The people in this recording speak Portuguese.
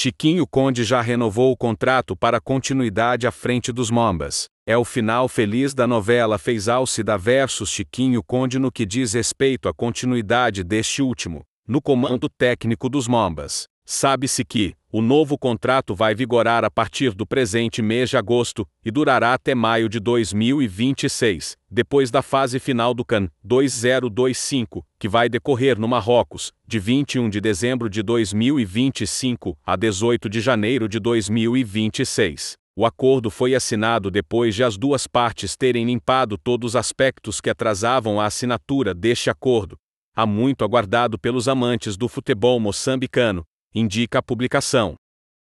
Chiquinho Conde já renovou o contrato para continuidade à frente dos Mombas. É o final feliz da novela fez alce da versus Chiquinho Conde no que diz respeito à continuidade deste último, no comando técnico dos Mombas. Sabe-se que, o novo contrato vai vigorar a partir do presente mês de agosto e durará até maio de 2026, depois da fase final do CAN 2025, que vai decorrer no Marrocos, de 21 de dezembro de 2025 a 18 de janeiro de 2026. O acordo foi assinado depois de as duas partes terem limpado todos os aspectos que atrasavam a assinatura deste acordo, há muito aguardado pelos amantes do futebol moçambicano, indica a publicação.